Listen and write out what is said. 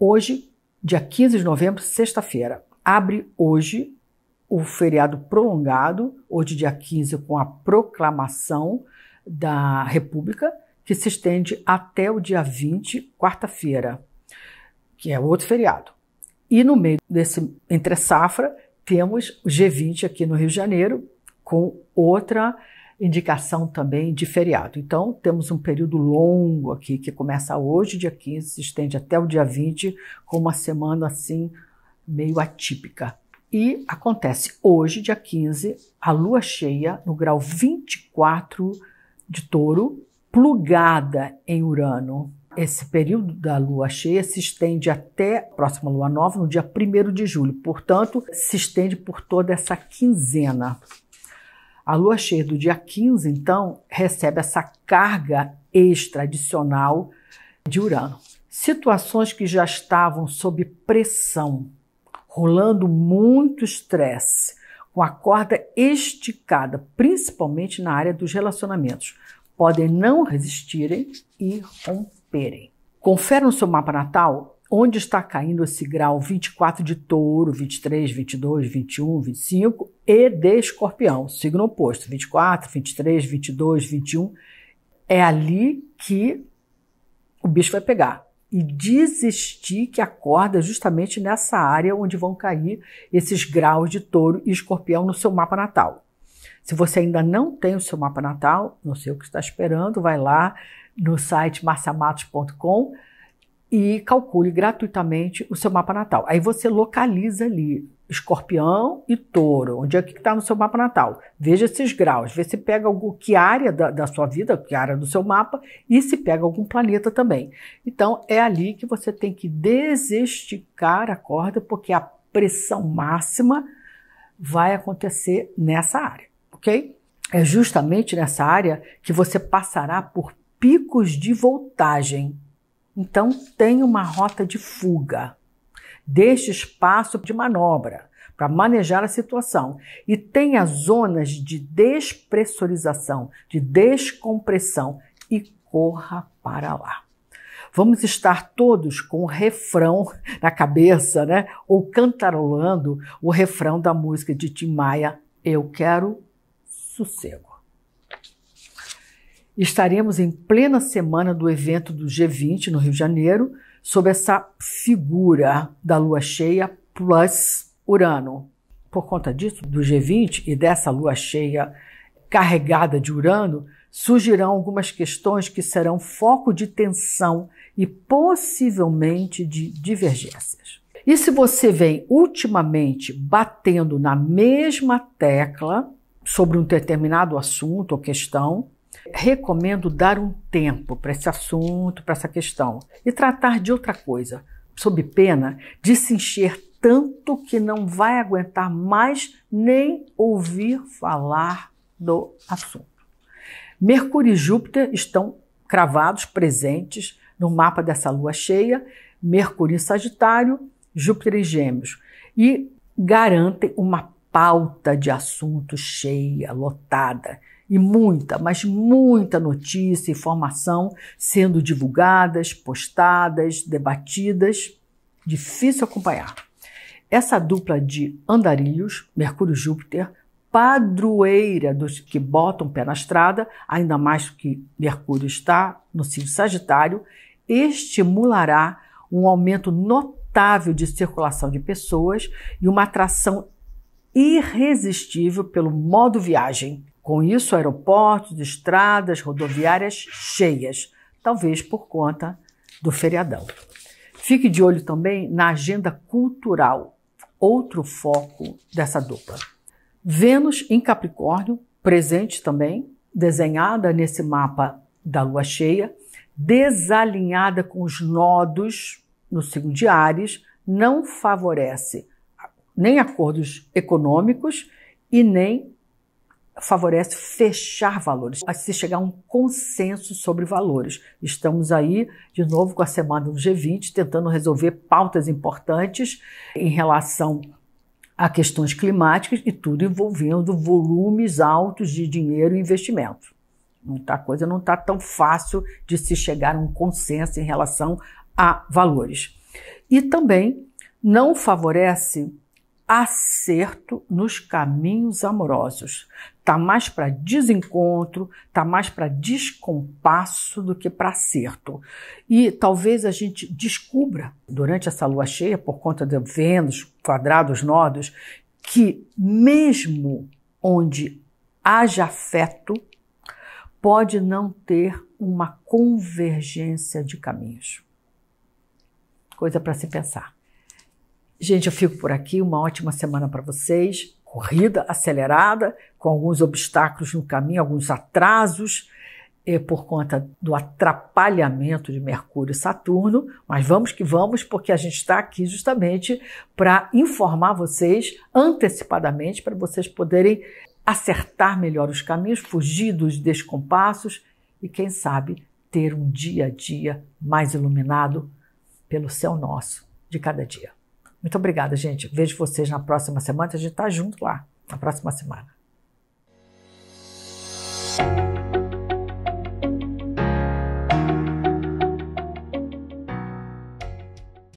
Hoje, dia 15 de novembro, sexta-feira, abre hoje o feriado prolongado, hoje, dia 15, com a proclamação da República, que se estende até o dia 20, quarta-feira, que é outro feriado. E no meio desse entre safra, temos o G20 aqui no Rio de Janeiro, com outra indicação também de feriado. Então, temos um período longo aqui, que começa hoje, dia 15, se estende até o dia 20, com uma semana assim meio atípica. E acontece hoje, dia 15, a lua cheia no grau 24 de touro, plugada em Urano. Esse período da lua cheia se estende até a próxima lua nova, no dia 1 de julho, portanto, se estende por toda essa quinzena. A lua cheia do dia 15, então, recebe essa carga extra adicional de Urano. Situações que já estavam sob pressão, rolando muito estresse, com a corda esticada, principalmente na área dos relacionamentos, podem não resistirem e romperem. Confere no seu mapa natal onde está caindo esse grau 24 de touro, 23, 22, 21, 25 e de escorpião, signo oposto, 24, 23, 22, 21, é ali que o bicho vai pegar. E desistir que acorda justamente nessa área onde vão cair esses graus de touro e escorpião no seu mapa natal. Se você ainda não tem o seu mapa natal, não sei o que está esperando, vai lá no site marciamatos.com e calcule gratuitamente o seu mapa natal. Aí você localiza ali escorpião e touro, onde é que está no seu mapa natal. Veja esses graus, vê se pega algum, que área da, da sua vida, que área do seu mapa, e se pega algum planeta também. Então é ali que você tem que desesticar a corda, porque a pressão máxima vai acontecer nessa área, ok? É justamente nessa área que você passará por picos de voltagem então, tem uma rota de fuga. Deixe espaço de manobra para manejar a situação. E tenha zonas de despressurização, de descompressão e corra para lá. Vamos estar todos com o refrão na cabeça, né? Ou cantarolando o refrão da música de Tim Maia, Eu Quero Sossego estaremos em plena semana do evento do G20 no Rio de Janeiro, sob essa figura da lua cheia plus Urano. Por conta disso, do G20 e dessa lua cheia carregada de Urano, surgirão algumas questões que serão foco de tensão e possivelmente de divergências. E se você vem ultimamente batendo na mesma tecla sobre um determinado assunto ou questão, Recomendo dar um tempo para esse assunto, para essa questão, e tratar de outra coisa, sob pena de se encher tanto que não vai aguentar mais nem ouvir falar do assunto. Mercúrio e Júpiter estão cravados, presentes no mapa dessa lua cheia, Mercúrio em Sagitário, Júpiter em Gêmeos, e garantem uma pauta de assunto cheia, lotada e muita, mas muita notícia e informação sendo divulgadas, postadas, debatidas. Difícil acompanhar. Essa dupla de andarilhos, Mercúrio-Júpiter, padroeira dos que botam pé na estrada, ainda mais que Mercúrio está no signo Sagitário, estimulará um aumento notável de circulação de pessoas e uma atração irresistível pelo modo viagem, com isso, aeroportos, estradas, rodoviárias cheias, talvez por conta do feriadão. Fique de olho também na agenda cultural, outro foco dessa dupla. Vênus em Capricórnio, presente também, desenhada nesse mapa da lua cheia, desalinhada com os nodos no signo de Ares, não favorece nem acordos econômicos e nem favorece fechar valores, a se chegar a um consenso sobre valores. Estamos aí, de novo, com a semana do G20, tentando resolver pautas importantes em relação a questões climáticas e tudo envolvendo volumes altos de dinheiro e investimento. Não tá, coisa não está tão fácil de se chegar a um consenso em relação a valores. E também não favorece acerto nos caminhos amorosos. Tá mais para desencontro, tá mais para descompasso do que para acerto. E talvez a gente descubra durante essa lua cheia, por conta de Vênus, quadrados, nodos, que mesmo onde haja afeto, pode não ter uma convergência de caminhos. Coisa para se pensar. Gente, eu fico por aqui. Uma ótima semana para vocês. Corrida acelerada, com alguns obstáculos no caminho, alguns atrasos eh, por conta do atrapalhamento de Mercúrio e Saturno, mas vamos que vamos, porque a gente está aqui justamente para informar vocês antecipadamente, para vocês poderem acertar melhor os caminhos, fugir dos descompassos e, quem sabe, ter um dia a dia mais iluminado pelo céu nosso de cada dia. Muito obrigada, gente. Vejo vocês na próxima semana. A gente está junto lá, na próxima semana.